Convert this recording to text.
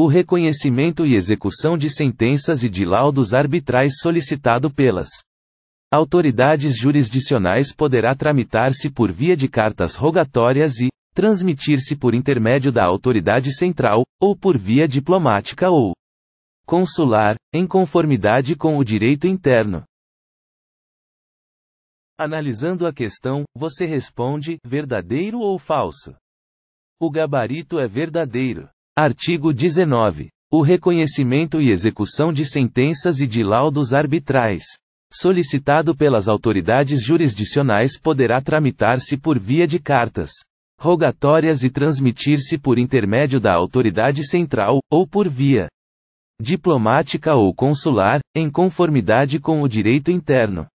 o reconhecimento e execução de sentenças e de laudos arbitrais solicitado pelas autoridades jurisdicionais poderá tramitar-se por via de cartas rogatórias e transmitir-se por intermédio da autoridade central ou por via diplomática ou consular, em conformidade com o direito interno. Analisando a questão, você responde: verdadeiro ou falso? O gabarito é verdadeiro. Artigo 19. O reconhecimento e execução de sentenças e de laudos arbitrais, solicitado pelas autoridades jurisdicionais, poderá tramitar-se por via de cartas rogatórias e transmitir-se por intermédio da autoridade central, ou por via diplomática ou consular, em conformidade com o direito interno.